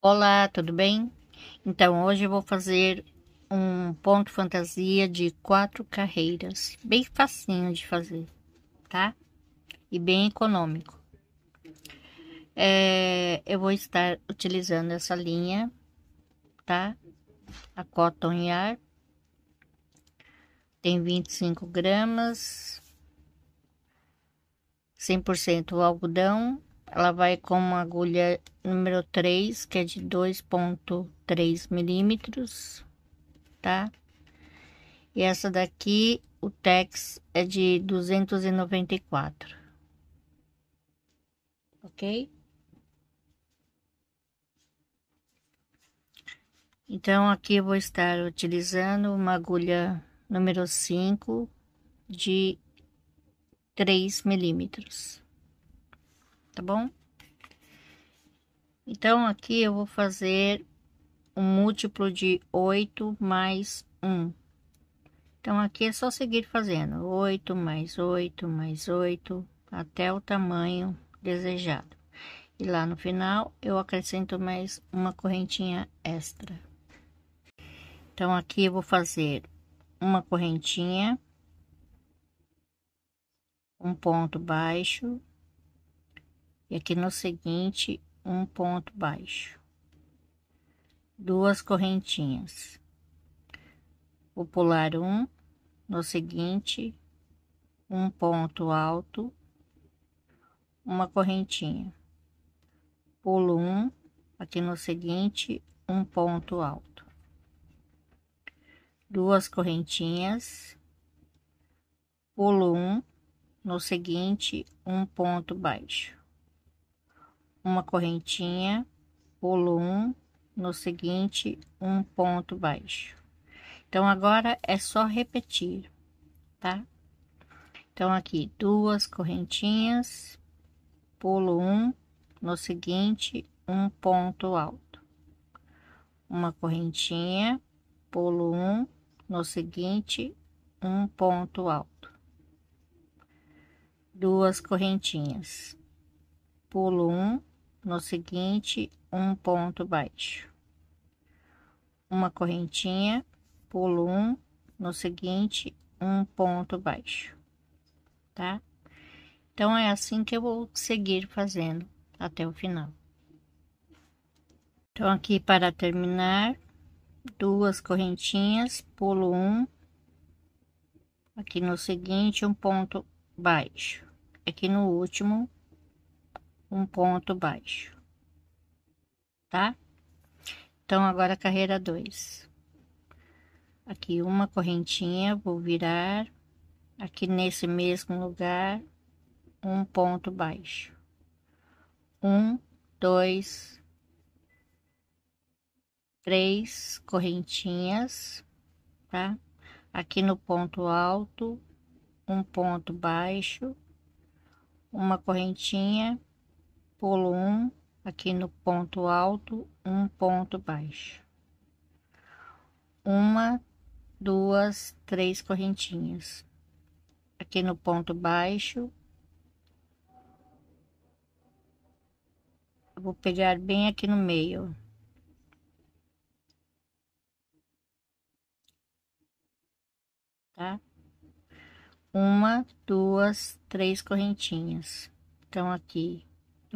Olá, tudo bem? Então, hoje eu vou fazer um ponto fantasia de quatro carreiras, bem facinho de fazer, tá? E bem econômico. É, eu vou estar utilizando essa linha, tá? A Cotton Yard. Tem 25 gramas, 100% algodão, ela vai com uma agulha número 3, que é de 2.3 milímetros, tá? E essa daqui, o Tex é de 294. Ok? Então, aqui eu vou estar utilizando uma agulha número 5 de 3 milímetros tá bom? Então, aqui eu vou fazer um múltiplo de 8 mais 1. Então, aqui é só seguir fazendo 8 mais 8 mais 8 até o tamanho desejado. E lá no final, eu acrescento mais uma correntinha extra. Então, aqui eu vou fazer uma correntinha, um ponto baixo, e aqui no seguinte um ponto baixo duas correntinhas vou pular um no seguinte um ponto alto uma correntinha pulo um aqui no seguinte um ponto alto duas correntinhas pulo um no seguinte um ponto baixo uma correntinha, pulo um, no seguinte, um ponto baixo. Então, agora é só repetir, tá? Então, aqui, duas correntinhas, pulo um, no seguinte, um ponto alto. Uma correntinha, pulo um, no seguinte, um ponto alto. Duas correntinhas, pulo um, no seguinte um ponto baixo, uma correntinha, pulo um, no seguinte um ponto baixo, tá? Então, é assim que eu vou seguir fazendo até o final. Então, aqui para terminar, duas correntinhas, pulo um, aqui no seguinte, um ponto baixo, aqui no último, um ponto baixo, tá? Então, agora carreira 2. Aqui uma correntinha, vou virar, aqui nesse mesmo lugar, um ponto baixo. Um, dois, três correntinhas, tá? Aqui no ponto alto, um ponto baixo, uma correntinha, pulo um aqui no ponto alto, um ponto baixo. Uma, duas, três correntinhas. Aqui no ponto baixo. Eu vou pegar bem aqui no meio, Tá? Uma, duas, três correntinhas. Então, aqui,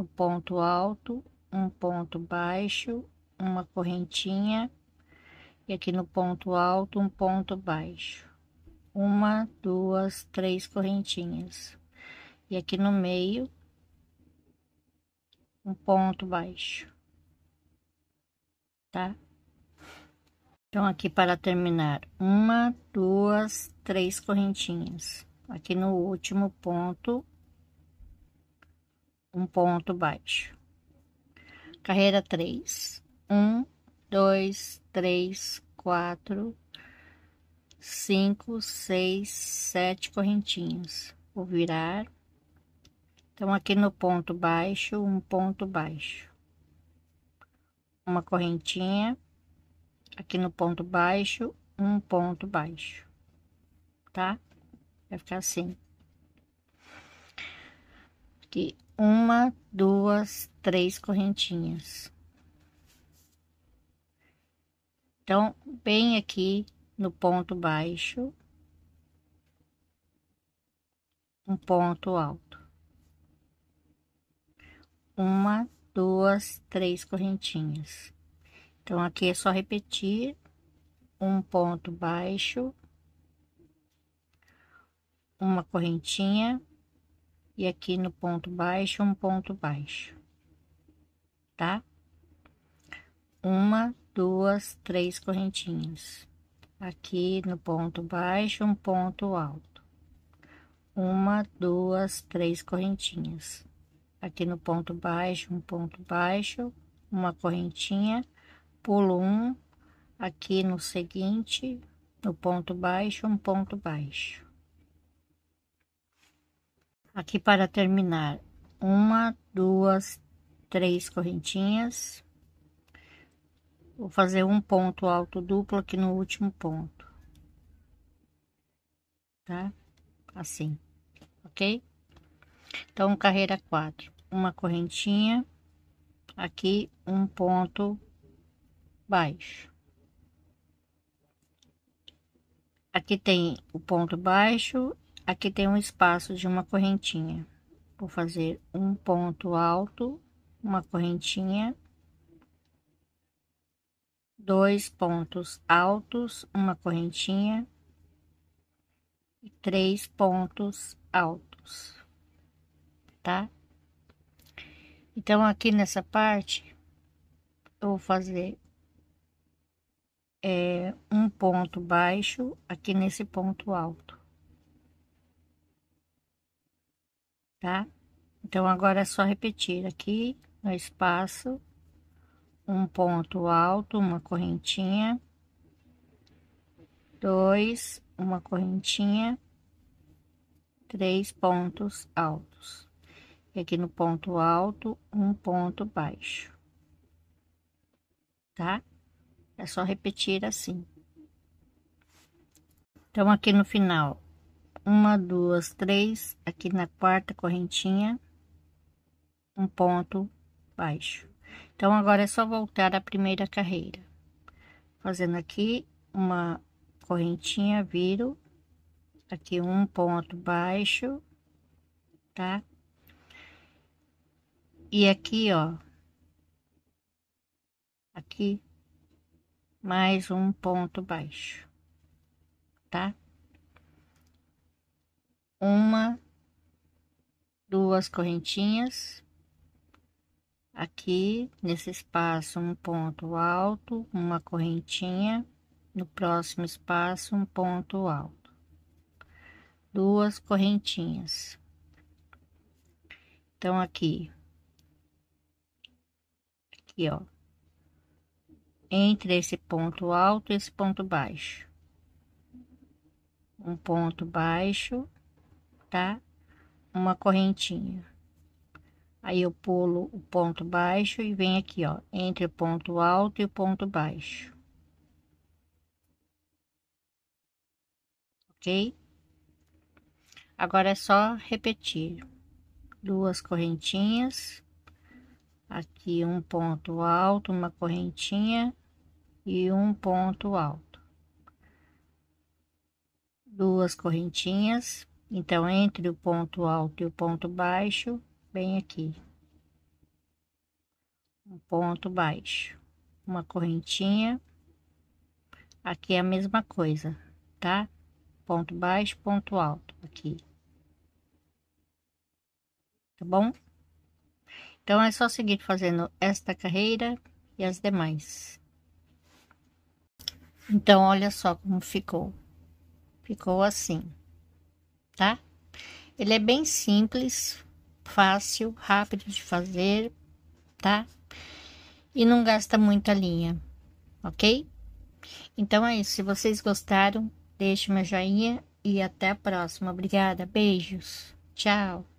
um ponto alto, um ponto baixo, uma correntinha e aqui no ponto alto um ponto baixo. Uma, duas, três correntinhas. E aqui no meio um ponto baixo. Tá? Então, aqui para terminar, uma, duas, três correntinhas. Aqui no último ponto, um ponto baixo. Carreira 3, 1, 2, 3, 4, 5, 6, 7 correntinhas. Vou virar. Então, aqui no ponto baixo, um ponto baixo. Uma correntinha. Aqui no ponto baixo, um ponto baixo. Tá? Vai ficar assim. Aqui, uma, duas, três correntinhas. Então, bem aqui no ponto baixo, um ponto alto. Uma, duas, três correntinhas. Então, aqui é só repetir um ponto baixo, uma correntinha, e aqui no ponto baixo, um ponto baixo, tá? Uma, duas, três correntinhas. Aqui no ponto baixo, um ponto alto. Uma, duas, três correntinhas. Aqui no ponto baixo, um ponto baixo, uma correntinha, pulo um, aqui no seguinte, no ponto baixo, um ponto baixo. Aqui para terminar, uma, duas, três correntinhas. Vou fazer um ponto alto duplo aqui no último ponto. Tá? Assim, ok? Então, carreira quatro, uma correntinha, aqui um ponto baixo. Aqui tem o ponto baixo Aqui tem um espaço de uma correntinha. Vou fazer um ponto alto, uma correntinha, dois pontos altos, uma correntinha e três pontos altos, tá? Então, aqui nessa parte, eu vou fazer é, um ponto baixo aqui nesse ponto alto. tá? Então, agora é só repetir aqui no espaço, um ponto alto, uma correntinha, dois, uma correntinha, três pontos altos. E aqui no ponto alto, um ponto baixo, tá? É só repetir assim. Então, aqui no final, uma, duas, três, aqui na quarta correntinha, um ponto baixo. Então, agora é só voltar à primeira carreira. Fazendo aqui uma correntinha, viro, aqui um ponto baixo, tá? E aqui, ó, aqui, mais um ponto baixo, tá? uma, duas correntinhas. Aqui nesse espaço, um ponto alto, uma correntinha. No próximo espaço, um ponto alto, duas correntinhas. Então, aqui, aqui, ó, entre esse ponto alto e esse ponto baixo, um ponto baixo tá? Uma correntinha. Aí eu pulo o ponto baixo e vem aqui, ó, entre o ponto alto e o ponto baixo. Ok? Agora é só repetir. Duas correntinhas. Aqui um ponto alto, uma correntinha e um ponto alto duas correntinhas, então, entre o ponto alto e o ponto baixo, bem aqui. Um ponto baixo, uma correntinha. Aqui é a mesma coisa, tá? Ponto baixo, ponto alto, aqui. Tá bom? Então, é só seguir fazendo esta carreira e as demais. Então, olha só como ficou. Ficou assim tá? Ele é bem simples, fácil, rápido de fazer, tá? E não gasta muita linha, ok? Então é isso. Se vocês gostaram, deixe uma joinha e até a próxima. Obrigada, beijos, tchau.